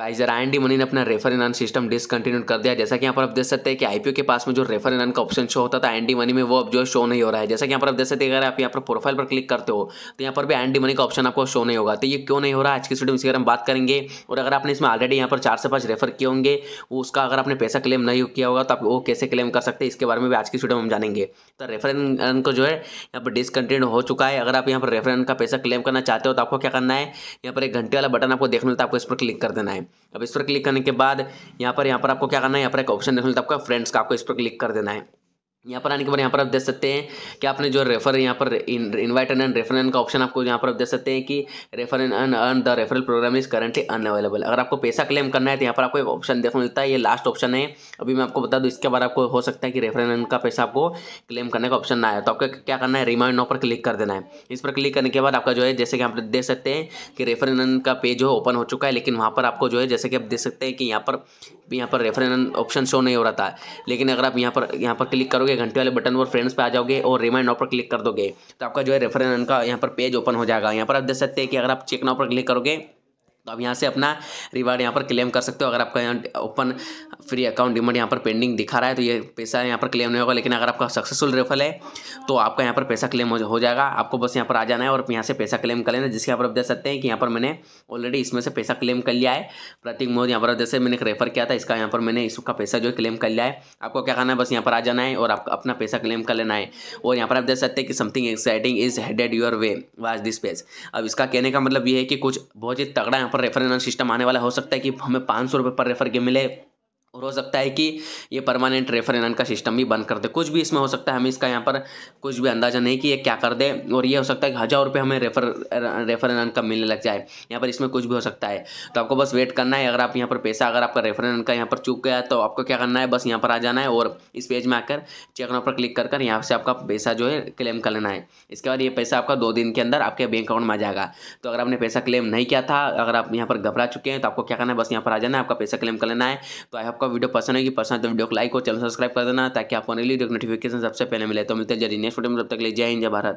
I N D money ने अपना refer N system discontinue कर दिया जैसा कि यहाँ पर आप देख सकते हैं कि आईपीओ के पास में जो रेफर एन का ऑप्शन शो होता था डी मनी में वो अब जो शो नहीं हो रहा है जैसा कि यहाँ पर आप देख सकते हैं अगर आप यहाँ पर प्रोफाइल पर क्लिक करते हो तो यहाँ पर भी डी मनी का ऑप्शन आपको शो नहीं होगा तो ये क्यों नहीं हो रहा आज की स्टूडियो इसके बारे में बात करेंगे और अगर आपने इसमें ऑलरेडी यहाँ पर चार से पाँच रेफर किए होंगे वो उसका अगर आपने पैसा क्लेम नहीं किया होगा तो आप वो कैसे क्लेम कर सकते हैं इसके बारे में भी आज की स्टूडियो हम जानेंगे तो रेफर एन को जो है यहाँ पर डिसकंटिन्यू हो चुका है अगर आप यहाँ पर रेफर का पैसा क्लेम करना चाहते हो तो आपको क्या करना है यहाँ पर एक घंटे वाला बटन आपको देखने मिलता है आपको इस पर क्लिक कर देना है अब इस पर क्लिक करने के बाद यहाँ पर यहाँ पर आपको क्या करना है यहाँ पर एक ऑप्शन देखने आपका फ्रेंड्स का आपको इस पर क्लिक कर देना है यहाँ पर आने के बाद यहाँ पर आप देख सकते हैं कि आपने जो रेफर यहाँ पर इनवाइट एंड रेफर एंड का ऑप्शन आपको यहाँ पर आप देख सकते हैं कि refer and earn the referral program is currently unavailable अगर आपको पैसा क्लेम करना है तो यहाँ पर आपको एक ऑप्शन देखने मिलता है ये लास्ट ऑप्शन है अभी मैं आपको बता दूँ इसके बाद आपको हो सकता है कि रेफर एंड का पैसा आपको क्लेम करने का ऑप्शन ना आया तो आपको क्या करना है रिमाइंड नाउ पर क्लिक कर देना है इस पर क्लिक करने के बाद आपका जो है जैसे कि आप देख सकते हैं कि रेफर एंड का पेज है ओपन हो चुका है लेकिन वहाँ पर आपको जो है जैसे कि आप देख सकते हैं कि यहाँ पर यहाँ पर रेफर एंड ऑप्शन शो नहीं हो रहा था लेकिन अगर आप यहाँ पर यहाँ पर क्लिक करोगे करोगे घंटे वाले बटन पर फ्रेंड्स पर आ जाओगे और रिमाइंड नाउ पर क्लिक कर दोगे तो आपका जो है रेफरेंस का यहाँ पर पेज ओपन हो जाएगा यहाँ पर आप देख सकते हैं कि अगर आप चेक नाउ पर क्लिक करोगे तो आप यहाँ से अपना रिवार्ड यहाँ पर क्लेम कर सकते हो अगर आपका यहाँ ओपन फ्री अकाउंट डिमांड यहाँ पर पेंडिंग दिखा रहा है तो ये पैसा यहाँ पर क्लेम नहीं होगा लेकिन अगर आपका सक्सेसफुल रेफल है तो आपका यहाँ पर पैसा क्लेम हो जाएगा आपको बस यहाँ पर आ जाना है और यहाँ से पैसा क्लेम कर लेना जिसके यहाँ पर आप देख सकते हैं कि यहाँ पर मैंने ऑलरेडी इसमें से पैसा क्लेम कर लिया है प्रतीक मोहन यहाँ पर जैसे मैंने रेफर किया था इसका यहाँ पर मैंने इसका पैसा जो है क्लेम कर लिया है आपको क्या करना है बस यहाँ पर आ जाना है और आपको अपना पैसा क्लेम कर लेना है और यहाँ पर आप देख सकते हैं कि something exciting is headed your way was this page अब इसका कहने का मतलब ये है कि कुछ बहुत ही तगड़ा यहाँ पर पर रेफर सिस्टम आने वाला हो सकता है कि हमें पाँच सौ रुपये पर रेफर के मिले और हो सकता है कि ये परमानेंट रेफर एन का सिस्टम भी बंद कर दे कुछ भी इसमें हो सकता है हमें इसका यहाँ पर कुछ भी अंदाजा नहीं कि ये क्या कर दे और ये हो सकता है कि हज़ार रुपये हमें रेफर रेफर एन का मिलने लग जाए यहाँ पर इसमें कुछ भी हो सकता है तो आपको बस वेट करना है अगर आप यहाँ पर पैसा अगर आपका रेफर एन का यहाँ पर चूक गया तो आपको क्या करना है बस यहाँ पर आ जाना है और इस पेज में आकर चेक नंबर पर क्लिक कर कर यहाँ से आपका पैसा जो है क्लेम कर लेना है इसके बाद ये पैसा आपका दो दिन के अंदर आपके बैंक अकाउंट में आ जाएगा तो अगर आपने पैसा क्लेम नहीं किया था अगर आप यहाँ पर घबरा चुके हैं तो आपको क्या करना है बस यहाँ पर आ जाना है आपका पैसा क्लेम कर लेना है तो आई आपका वीडियो पसंद होगी पसंद है तो वीडियो को लाइक और चैनल सब्सक्राइब कर देना ताकि आपको अगली वीडियो नोटिफिकेशन सबसे पहले मिले तो मिलते हैं जल्दी नेक्स्ट वीडियो में तब तक ले जय हिंद जय भारत